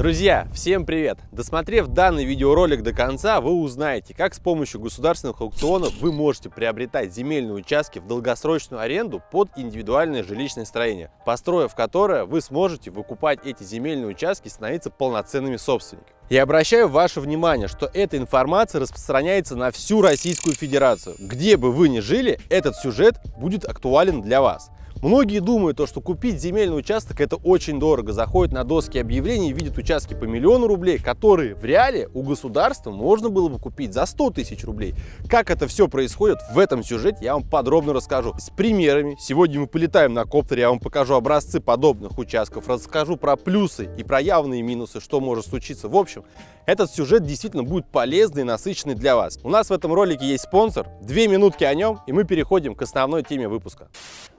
Друзья, всем привет! Досмотрев данный видеоролик до конца, вы узнаете, как с помощью государственных аукционов вы можете приобретать земельные участки в долгосрочную аренду под индивидуальное жилищное строение, построив которое вы сможете выкупать эти земельные участки и становиться полноценными собственниками. Я обращаю ваше внимание, что эта информация распространяется на всю Российскую Федерацию. Где бы вы ни жили, этот сюжет будет актуален для вас. Многие думают, то, что купить земельный участок это очень дорого. Заходят на доски объявлений и видят участки по миллиону рублей, которые в реале у государства можно было бы купить за 100 тысяч рублей. Как это все происходит в этом сюжете, я вам подробно расскажу. С примерами. Сегодня мы полетаем на коптере, я вам покажу образцы подобных участков, расскажу про плюсы и про явные минусы, что может случиться. В общем, этот сюжет действительно будет полезный и насыщенный для вас. У нас в этом ролике есть спонсор. Две минутки о нем, и мы переходим к основной теме выпуска.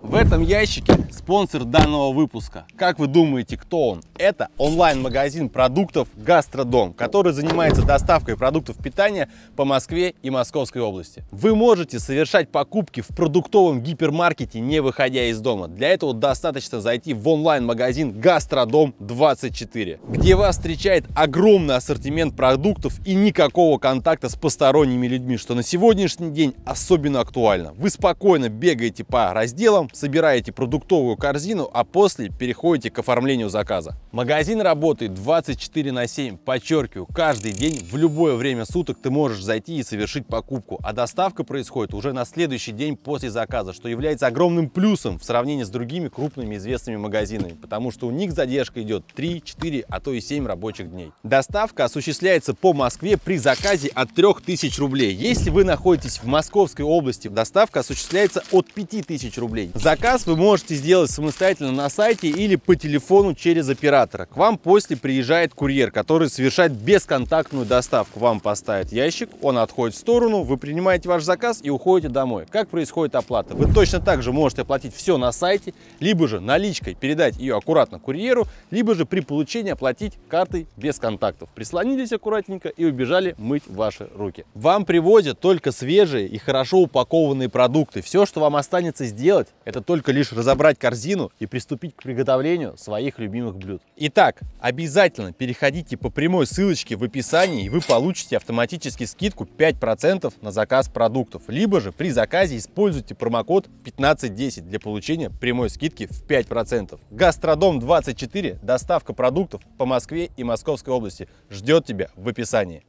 В этом почтовом ящике спонсор данного выпуска. Как вы думаете, кто он? Это онлайн-магазин продуктов «Гастродом», который занимается доставкой продуктов питания по Москве и Московской области. Вы можете совершать покупки в продуктовом гипермаркете, не выходя из дома. Для этого достаточно зайти в онлайн-магазин «Гастродом 24», где вас встречает огромный ассортимент продуктов и никакого контакта с посторонними людьми, что на сегодняшний день особенно актуально. Вы спокойно бегаете по разделам, собираете собираете продуктовую корзину, а после переходите к оформлению заказа. Магазин работает 24 на 7, подчеркиваю, каждый день, в любое время суток ты можешь зайти и совершить покупку, а доставка происходит уже на следующий день после заказа, что является огромным плюсом в сравнении с другими крупными известными магазинами, потому что у них задержка идет 3, 4, а то и 7 рабочих дней. Доставка осуществляется по Москве при заказе от 3000 рублей. Если вы находитесь в Московской области, доставка осуществляется от 5000 рублей. Заказ заказ вы можете сделать самостоятельно на сайте или по телефону через оператора. К вам после приезжает курьер, который совершает бесконтактную доставку. Вам поставят ящик, он отходит в сторону, вы принимаете ваш заказ и уходите домой. Как происходит оплата? Вы точно так же можете оплатить все на сайте, либо же наличкой передать ее аккуратно курьеру, либо же при получении оплатить картой без контактов. Прислонились аккуратненько и убежали мыть ваши руки. Вам привозят только свежие и хорошо упакованные продукты. Все, что вам останется сделать, это только только лишь разобрать корзину и приступить к приготовлению своих любимых блюд. Итак, обязательно переходите по прямой ссылочке в описании и вы получите автоматически скидку 5% на заказ продуктов. Либо же при заказе используйте промокод 1510 для получения прямой скидки в 5%. Гастродом 24, доставка продуктов по Москве и Московской области ждет тебя в описании.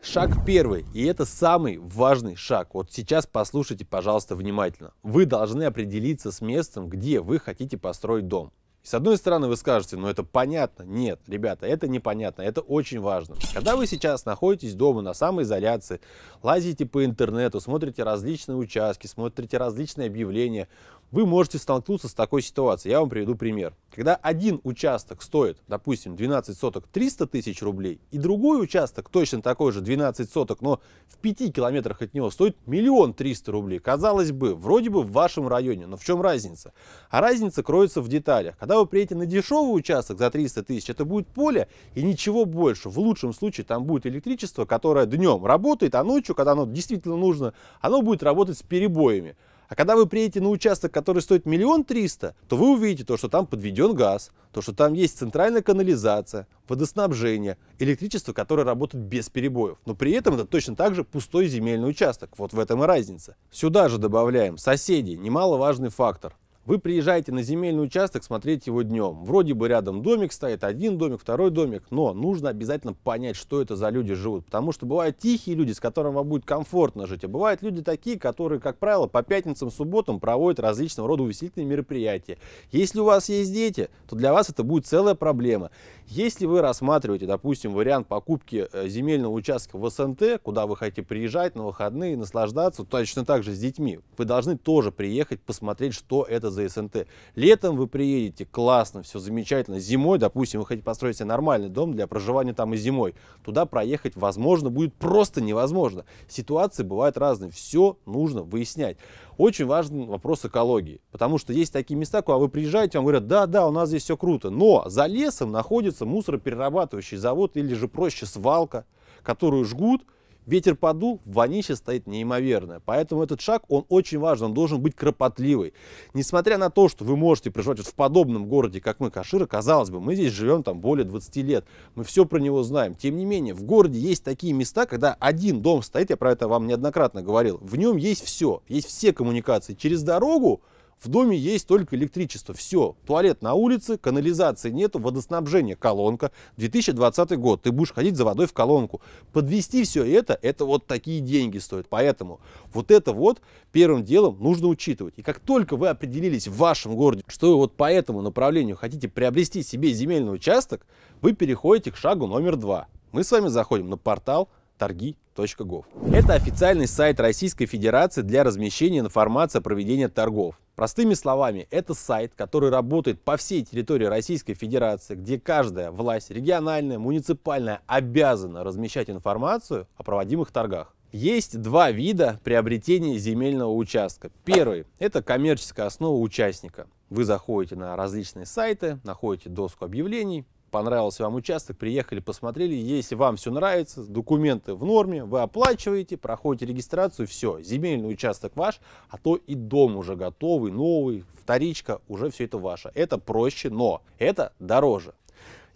Шаг первый, и это самый важный шаг. Вот сейчас послушайте, пожалуйста, внимательно. Вы должны определиться с местом, где вы хотите построить дом. С одной стороны, вы скажете, ну это понятно. Нет, ребята, это непонятно, это очень важно. Когда вы сейчас находитесь дома на самоизоляции, лазите по интернету, смотрите различные участки, смотрите различные объявления, вы можете столкнуться с такой ситуацией. Я вам приведу пример. Когда один участок стоит, допустим, 12 соток 300 тысяч рублей, и другой участок, точно такой же 12 соток, но в 5 километрах от него стоит миллион 300 рублей. Казалось бы, вроде бы в вашем районе, но в чем разница? А разница кроется в деталях. Когда вы приедете на дешевый участок за 300 тысяч, это будет поле и ничего больше. В лучшем случае там будет электричество, которое днем работает, а ночью, когда оно действительно нужно, оно будет работать с перебоями. А когда вы приедете на участок, который стоит миллион триста, то вы увидите то, что там подведен газ, то, что там есть центральная канализация, водоснабжение, электричество, которое работает без перебоев. Но при этом это точно так же пустой земельный участок. Вот в этом и разница. Сюда же добавляем соседей, немаловажный фактор. Вы приезжаете на земельный участок смотреть его днем. Вроде бы рядом домик стоит, один домик, второй домик, но нужно обязательно понять, что это за люди живут. Потому что бывают тихие люди, с которыми вам будет комфортно жить, а бывают люди такие, которые, как правило, по пятницам, субботам проводят различного рода увеселительные мероприятия. Если у вас есть дети, то для вас это будет целая проблема. Если вы рассматриваете, допустим, вариант покупки э, земельного участка в СНТ, куда вы хотите приезжать на выходные, наслаждаться, точно так же с детьми, вы должны тоже приехать посмотреть, что это за за СНТ. Летом вы приедете, классно, все замечательно. Зимой, допустим, вы хотите построить себе нормальный дом для проживания там и зимой. Туда проехать, возможно, будет просто невозможно. Ситуации бывают разные. Все нужно выяснять. Очень важен вопрос экологии. Потому что есть такие места, куда вы приезжаете, вам говорят, да, да, у нас здесь все круто. Но за лесом находится мусороперерабатывающий завод или же проще свалка, которую жгут, Ветер подул, вонище стоит неимоверное. Поэтому этот шаг, он очень важен, он должен быть кропотливый. Несмотря на то, что вы можете проживать вот в подобном городе, как мы, Кашира, казалось бы, мы здесь живем там более 20 лет, мы все про него знаем. Тем не менее, в городе есть такие места, когда один дом стоит, я про это вам неоднократно говорил, в нем есть все, есть все коммуникации через дорогу, в доме есть только электричество. Все. Туалет на улице, канализации нету, водоснабжение колонка. 2020 год. Ты будешь ходить за водой в колонку. Подвести все это, это вот такие деньги стоят. Поэтому вот это вот первым делом нужно учитывать. И как только вы определились в вашем городе, что вы вот по этому направлению хотите приобрести себе земельный участок, вы переходите к шагу номер два. Мы с вами заходим на портал торги.gov. Это официальный сайт Российской Федерации для размещения информации о проведении торгов. Простыми словами, это сайт, который работает по всей территории Российской Федерации, где каждая власть, региональная, муниципальная, обязана размещать информацию о проводимых торгах. Есть два вида приобретения земельного участка. Первый – это коммерческая основа участника. Вы заходите на различные сайты, находите доску объявлений, понравился вам участок, приехали, посмотрели. Если вам все нравится, документы в норме, вы оплачиваете, проходите регистрацию, все, земельный участок ваш, а то и дом уже готовый, новый, вторичка, уже все это ваше. Это проще, но это дороже.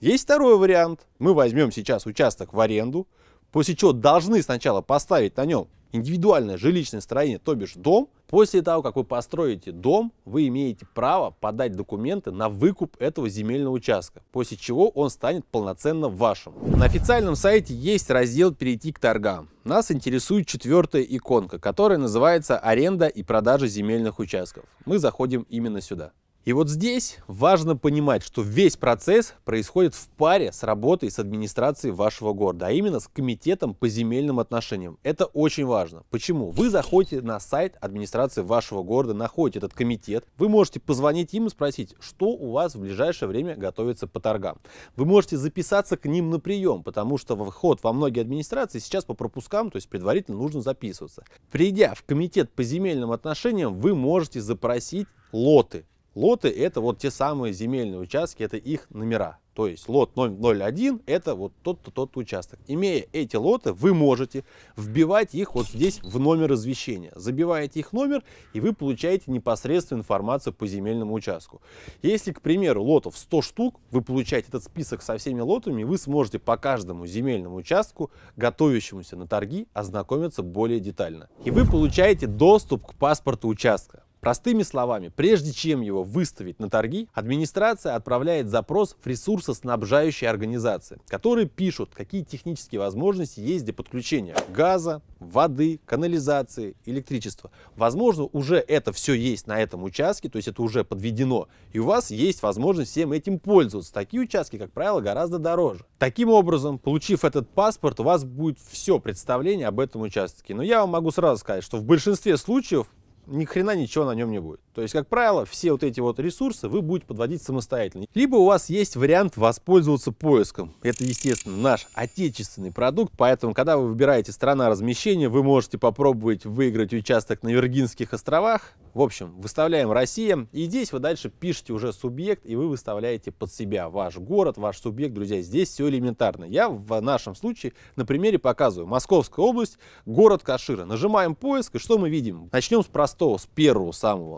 Есть второй вариант. Мы возьмем сейчас участок в аренду, после чего должны сначала поставить на нем индивидуальное жилищное строение, то бишь дом, после того, как вы построите дом, вы имеете право подать документы на выкуп этого земельного участка, после чего он станет полноценно вашим. На официальном сайте есть раздел «Перейти к торгам». Нас интересует четвертая иконка, которая называется «Аренда и продажа земельных участков». Мы заходим именно сюда. И вот здесь важно понимать, что весь процесс происходит в паре с работой с администрацией вашего города, а именно с комитетом по земельным отношениям. Это очень важно. Почему? Вы заходите на сайт администрации вашего города, находите этот комитет, вы можете позвонить им и спросить, что у вас в ближайшее время готовится по торгам. Вы можете записаться к ним на прием, потому что вход во многие администрации сейчас по пропускам, то есть предварительно нужно записываться. Придя в комитет по земельным отношениям, вы можете запросить лоты Лоты это вот те самые земельные участки, это их номера. То есть лот 001 это вот тот-то, тот участок. Имея эти лоты, вы можете вбивать их вот здесь в номер извещения. Забиваете их номер, и вы получаете непосредственно информацию по земельному участку. Если, к примеру, лотов 100 штук, вы получаете этот список со всеми лотами, вы сможете по каждому земельному участку, готовящемуся на торги, ознакомиться более детально. И вы получаете доступ к паспорту участка. Простыми словами, прежде чем его выставить на торги, администрация отправляет запрос в ресурсоснабжающие организации, которые пишут, какие технические возможности есть для подключения газа, воды, канализации, электричества. Возможно, уже это все есть на этом участке, то есть это уже подведено, и у вас есть возможность всем этим пользоваться. Такие участки, как правило, гораздо дороже. Таким образом, получив этот паспорт, у вас будет все представление об этом участке. Но я вам могу сразу сказать, что в большинстве случаев ни хрена ничего на нем не будет. То есть, как правило, все вот эти вот ресурсы вы будете подводить самостоятельно. Либо у вас есть вариант воспользоваться поиском. Это, естественно, наш отечественный продукт, поэтому, когда вы выбираете страна размещения, вы можете попробовать выиграть участок на Виргинских островах. В общем, выставляем Россия, и здесь вы дальше пишете уже субъект, и вы выставляете под себя ваш город, ваш субъект. Друзья, здесь все элементарно. Я в нашем случае на примере показываю. Московская область, город Кашира. Нажимаем поиск, и что мы видим? Начнем с простого, с первого самого,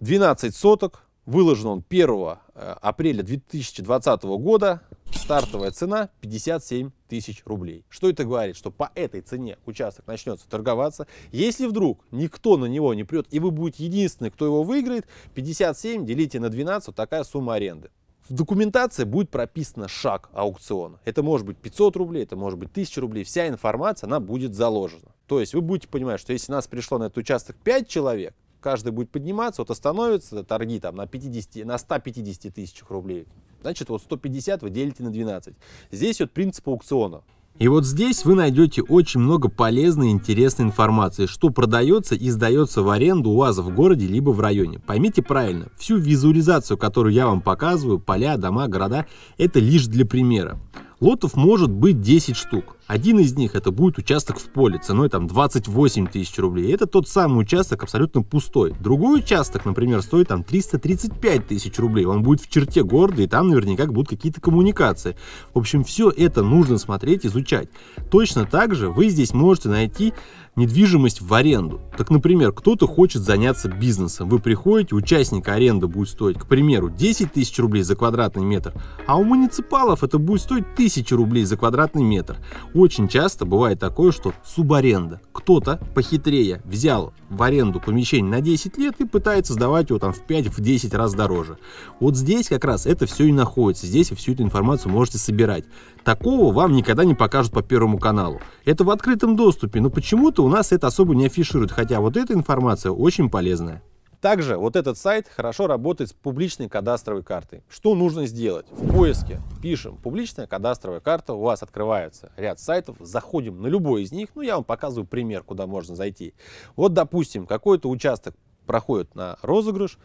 12 соток, выложен он 1 э, апреля 2020 года, стартовая цена 57 тысяч рублей. Что это говорит? Что по этой цене участок начнется торговаться. Если вдруг никто на него не прет, и вы будете единственный, кто его выиграет, 57 делите на 12, вот такая сумма аренды. В документации будет прописано шаг аукциона. Это может быть 500 рублей, это может быть 1000 рублей. Вся информация, она будет заложена. То есть вы будете понимать, что если нас пришло на этот участок 5 человек, каждый будет подниматься, вот остановится, торги там на, 50, на 150 тысячах рублей, значит вот 150 вы делите на 12. Здесь вот принцип аукциона. И вот здесь вы найдете очень много полезной и интересной информации, что продается и сдается в аренду у вас в городе либо в районе. Поймите правильно, всю визуализацию, которую я вам показываю, поля, дома, города, это лишь для примера. Лотов может быть 10 штук. Один из них это будет участок в поле ценой там 28 тысяч рублей. Это тот самый участок абсолютно пустой. Другой участок, например, стоит там 335 тысяч рублей. Он будет в черте города и там наверняка будут какие-то коммуникации. В общем, все это нужно смотреть, изучать. Точно так же вы здесь можете найти недвижимость в аренду. Так, например, кто-то хочет заняться бизнесом. Вы приходите, участник аренда будет стоить, к примеру, 10 тысяч рублей за квадратный метр, а у муниципалов это будет стоить 1000 рублей за квадратный метр. Очень часто бывает такое, что субаренда. Кто-то похитрее взял в аренду помещение на 10 лет и пытается сдавать его там в 5-10 в раз дороже. Вот здесь как раз это все и находится. Здесь вы всю эту информацию можете собирать. Такого вам никогда не покажут по Первому каналу. Это в открытом доступе, но почему-то у нас это особо не афишируют, хотя вот эта информация очень полезная. Также вот этот сайт хорошо работает с публичной кадастровой картой. Что нужно сделать? В поиске пишем «публичная кадастровая карта», у вас открывается ряд сайтов, заходим на любой из них, ну я вам показываю пример, куда можно зайти. Вот, допустим, какой-то участок проходит на розыгрыш,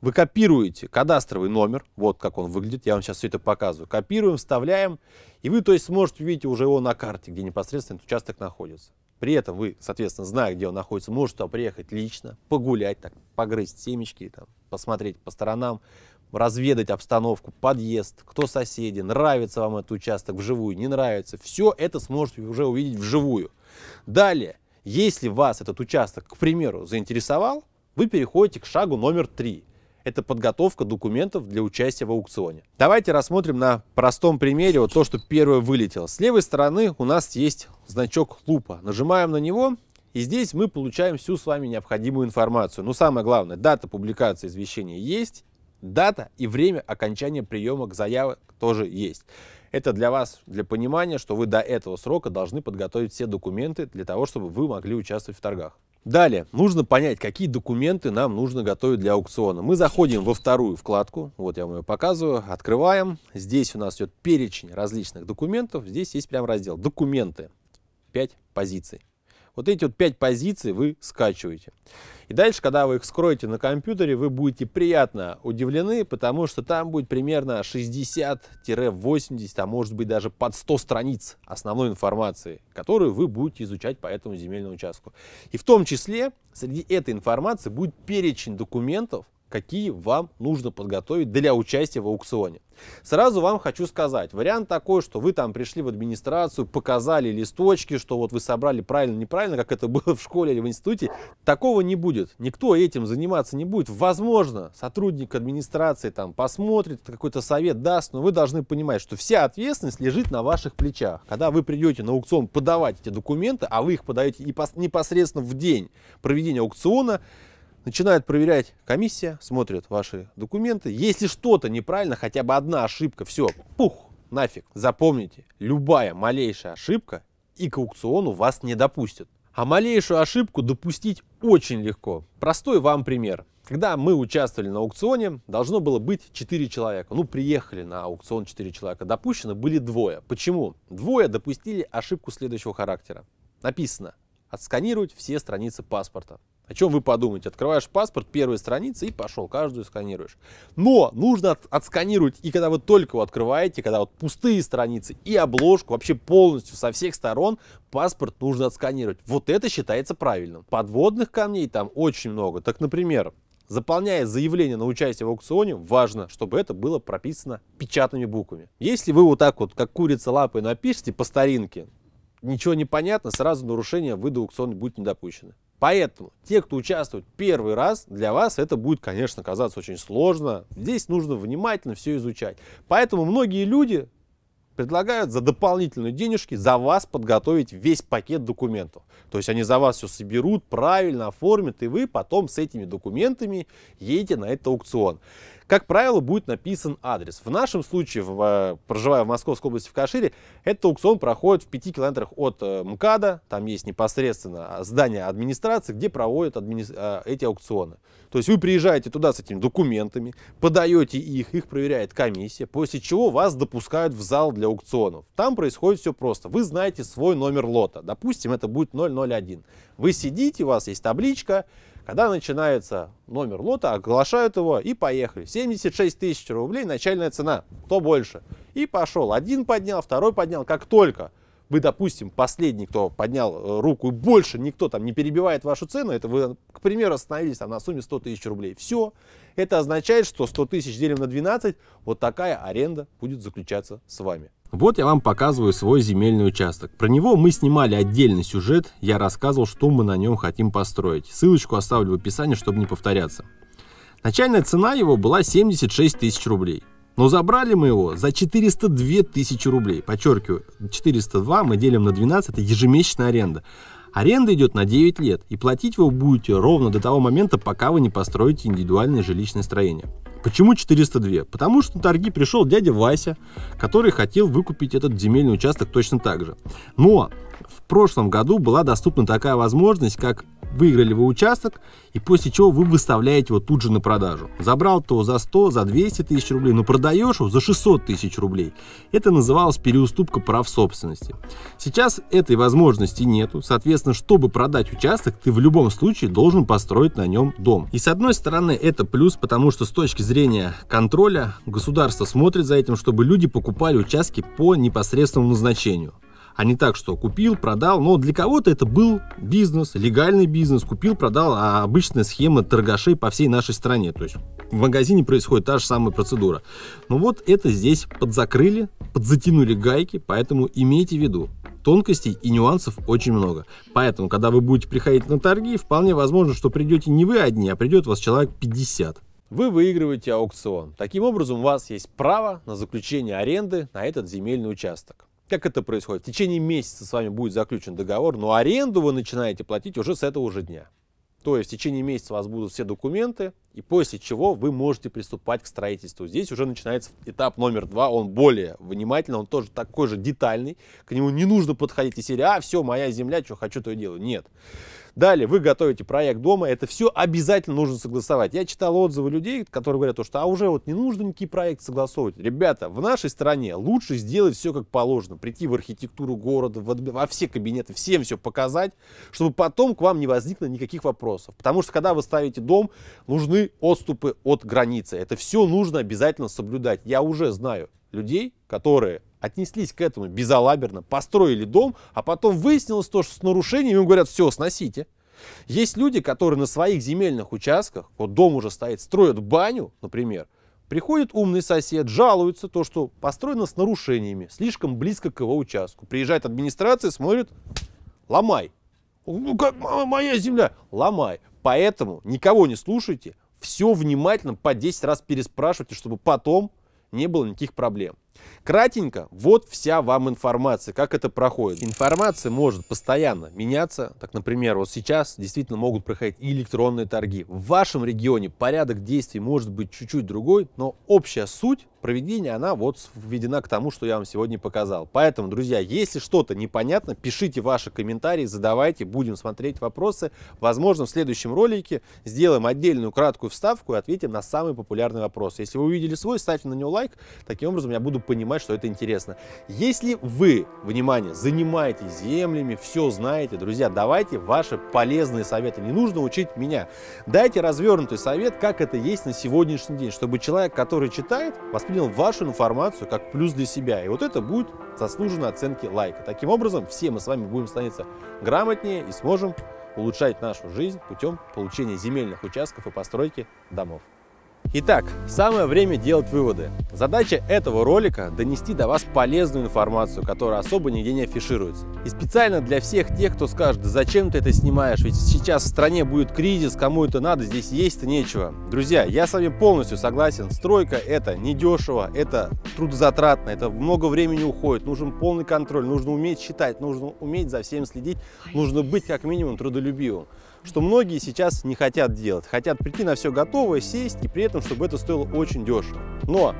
вы копируете кадастровый номер, вот как он выглядит, я вам сейчас все это показываю, копируем, вставляем, и вы, то есть, сможете увидеть уже его на карте, где непосредственно этот участок находится. При этом вы, соответственно, зная, где он находится, можете туда приехать лично, погулять, так, погрызть семечки, там, посмотреть по сторонам, разведать обстановку, подъезд, кто соседи, нравится вам этот участок вживую, не нравится. Все это сможете уже увидеть вживую. Далее, если вас этот участок, к примеру, заинтересовал, вы переходите к шагу номер три – это подготовка документов для участия в аукционе. Давайте рассмотрим на простом примере вот то, что первое вылетело. С левой стороны у нас есть значок лупа. Нажимаем на него, и здесь мы получаем всю с вами необходимую информацию. Но ну, самое главное, дата публикации извещения есть, дата и время окончания приема заявок тоже есть. Это для вас, для понимания, что вы до этого срока должны подготовить все документы для того, чтобы вы могли участвовать в торгах. Далее, нужно понять, какие документы нам нужно готовить для аукциона. Мы заходим во вторую вкладку, вот я вам ее показываю, открываем. Здесь у нас идет перечень различных документов, здесь есть прям раздел «Документы», 5 позиций. Вот эти вот 5 позиций вы скачиваете. И дальше, когда вы их скроете на компьютере, вы будете приятно удивлены, потому что там будет примерно 60-80, а может быть даже под 100 страниц основной информации, которую вы будете изучать по этому земельному участку. И в том числе среди этой информации будет перечень документов, какие вам нужно подготовить для участия в аукционе. Сразу вам хочу сказать, вариант такой, что вы там пришли в администрацию, показали листочки, что вот вы собрали правильно, неправильно, как это было в школе или в институте, такого не будет. Никто этим заниматься не будет. Возможно, сотрудник администрации там посмотрит, какой-то совет даст, но вы должны понимать, что вся ответственность лежит на ваших плечах. Когда вы придете на аукцион подавать эти документы, а вы их подаете непосредственно в день проведения аукциона, начинает проверять комиссия, смотрит ваши документы. Если что-то неправильно, хотя бы одна ошибка, все, пух, нафиг. Запомните, любая малейшая ошибка и к аукциону вас не допустят. А малейшую ошибку допустить очень легко. Простой вам пример. Когда мы участвовали на аукционе, должно было быть 4 человека. Ну, приехали на аукцион 4 человека. Допущено были двое. Почему? Двое допустили ошибку следующего характера. Написано отсканировать все страницы паспорта. О чем вы подумаете? Открываешь паспорт, первая страница и пошел, каждую сканируешь. Но нужно от, отсканировать, и когда вы только его открываете, когда вот пустые страницы и обложку, вообще полностью со всех сторон, паспорт нужно отсканировать. Вот это считается правильным. Подводных камней там очень много. Так, например, Заполняя заявление на участие в аукционе, важно, чтобы это было прописано печатными буквами. Если вы вот так вот, как курица лапой напишите по старинке, ничего не понятно, сразу нарушение вы до аукциона будет не допущены. Поэтому те, кто участвует первый раз, для вас это будет, конечно, казаться очень сложно. Здесь нужно внимательно все изучать. Поэтому многие люди предлагают за дополнительные денежки за вас подготовить весь пакет документов. То есть они за вас все соберут, правильно оформят, и вы потом с этими документами едете на этот аукцион как правило, будет написан адрес. В нашем случае, в, э, проживая в Московской области в Кашире, этот аукцион проходит в 5 километрах от э, МКАДа, там есть непосредственно здание администрации, где проводят админи... Э, эти аукционы. То есть вы приезжаете туда с этими документами, подаете их, их проверяет комиссия, после чего вас допускают в зал для аукционов. Там происходит все просто. Вы знаете свой номер лота. Допустим, это будет 001. Вы сидите, у вас есть табличка, когда начинается номер лота, оглашают его и поехали. 76 тысяч рублей начальная цена, кто больше. И пошел, один поднял, второй поднял, как только вы, допустим, последний, кто поднял э, руку, и больше никто там не перебивает вашу цену, это вы, к примеру, остановились там на сумме 100 тысяч рублей. Все. Это означает, что 100 тысяч делим на 12, вот такая аренда будет заключаться с вами. Вот я вам показываю свой земельный участок. Про него мы снимали отдельный сюжет, я рассказывал, что мы на нем хотим построить. Ссылочку оставлю в описании, чтобы не повторяться. Начальная цена его была 76 тысяч рублей. Но забрали мы его за 402 тысячи рублей. Подчеркиваю, 402 мы делим на 12, это ежемесячная аренда. Аренда идет на 9 лет, и платить вы будете ровно до того момента, пока вы не построите индивидуальное жилищное строение. Почему 402? Потому что на торги пришел дядя Вася, который хотел выкупить этот земельный участок точно так же. Но в прошлом году была доступна такая возможность, как выиграли вы участок, и после чего вы выставляете его тут же на продажу. Забрал то за 100, за 200 тысяч рублей, но продаешь его за 600 тысяч рублей. Это называлось переуступка прав собственности. Сейчас этой возможности нету. Соответственно, чтобы продать участок, ты в любом случае должен построить на нем дом. И с одной стороны, это плюс, потому что с точки зрения контроля государство смотрит за этим, чтобы люди покупали участки по непосредственному назначению а не так, что купил, продал. Но для кого-то это был бизнес, легальный бизнес, купил, продал, а обычная схема торгашей по всей нашей стране. То есть в магазине происходит та же самая процедура. Но ну вот это здесь подзакрыли, подзатянули гайки, поэтому имейте в виду, тонкостей и нюансов очень много. Поэтому, когда вы будете приходить на торги, вполне возможно, что придете не вы одни, а придет вас человек 50 вы выигрываете аукцион. Таким образом, у вас есть право на заключение аренды на этот земельный участок. Как это происходит? В течение месяца с вами будет заключен договор, но аренду вы начинаете платить уже с этого же дня. То есть в течение месяца у вас будут все документы, и после чего вы можете приступать к строительству. Здесь уже начинается этап номер два, он более внимательный, он тоже такой же детальный. К нему не нужно подходить и серия, «А, все, моя земля, что хочу, то и делаю». Нет. Далее, вы готовите проект дома, это все обязательно нужно согласовать. Я читал отзывы людей, которые говорят, что а уже вот не нужно никакие проекты согласовывать. Ребята, в нашей стране лучше сделать все как положено. Прийти в архитектуру города, во все кабинеты, всем все показать, чтобы потом к вам не возникло никаких вопросов. Потому что когда вы ставите дом, нужны отступы от границы. Это все нужно обязательно соблюдать. Я уже знаю людей, которые отнеслись к этому безалаберно, построили дом, а потом выяснилось то, что с нарушением им говорят, все, сносите. Есть люди, которые на своих земельных участках, вот дом уже стоит, строят баню, например, Приходит умный сосед, жалуется то, что построено с нарушениями, слишком близко к его участку. Приезжает администрация, смотрит, ломай. Ну как моя земля? Ломай. Поэтому никого не слушайте, все внимательно по 10 раз переспрашивайте, чтобы потом не было никаких проблем. Кратенько, вот вся вам информация, как это проходит. Информация может постоянно меняться. Так, например, вот сейчас действительно могут проходить электронные торги. В вашем регионе порядок действий может быть чуть-чуть другой, но общая суть проведения, она вот введена к тому, что я вам сегодня показал. Поэтому, друзья, если что-то непонятно, пишите ваши комментарии, задавайте, будем смотреть вопросы. Возможно, в следующем ролике сделаем отдельную краткую вставку и ответим на самый популярный вопрос. Если вы увидели свой, ставьте на него лайк. Таким образом, я буду понимать, что это интересно. Если вы, внимание, занимаетесь землями, все знаете, друзья, давайте ваши полезные советы. Не нужно учить меня. Дайте развернутый совет, как это есть на сегодняшний день, чтобы человек, который читает, воспринял вашу информацию как плюс для себя. И вот это будет заслуженно оценки лайка. Таким образом, все мы с вами будем становиться грамотнее и сможем улучшать нашу жизнь путем получения земельных участков и постройки домов. Итак, самое время делать выводы. Задача этого ролика – донести до вас полезную информацию, которая особо нигде не афишируется. И специально для всех тех, кто скажет, зачем ты это снимаешь, ведь сейчас в стране будет кризис, кому это надо, здесь есть-то нечего. Друзья, я с вами полностью согласен, стройка – это недешево, это трудозатратно, это много времени уходит, нужен полный контроль, нужно уметь считать, нужно уметь за всем следить, нужно быть как минимум трудолюбивым что многие сейчас не хотят делать. Хотят прийти на все готовое, сесть и при этом, чтобы это стоило очень дешево. Но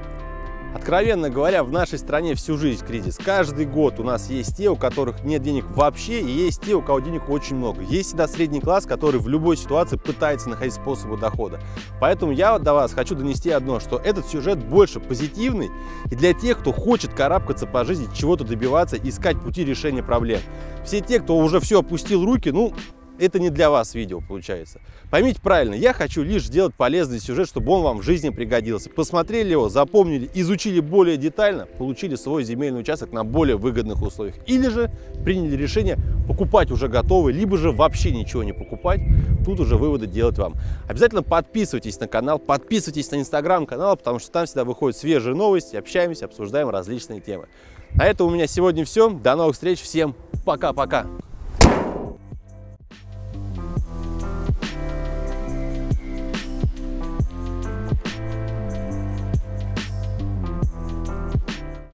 Откровенно говоря, в нашей стране всю жизнь кризис. Каждый год у нас есть те, у которых нет денег вообще, и есть те, у кого денег очень много. Есть всегда средний класс, который в любой ситуации пытается находить способы дохода. Поэтому я до вас хочу донести одно, что этот сюжет больше позитивный и для тех, кто хочет карабкаться по жизни, чего-то добиваться, искать пути решения проблем. Все те, кто уже все опустил руки, ну, это не для вас видео получается. Поймите правильно, я хочу лишь сделать полезный сюжет, чтобы он вам в жизни пригодился. Посмотрели его, запомнили, изучили более детально, получили свой земельный участок на более выгодных условиях. Или же приняли решение покупать уже готовый, либо же вообще ничего не покупать. Тут уже выводы делать вам. Обязательно подписывайтесь на канал, подписывайтесь на инстаграм канала, потому что там всегда выходят свежие новости, общаемся, обсуждаем различные темы. На этом у меня сегодня все. До новых встреч. Всем пока-пока.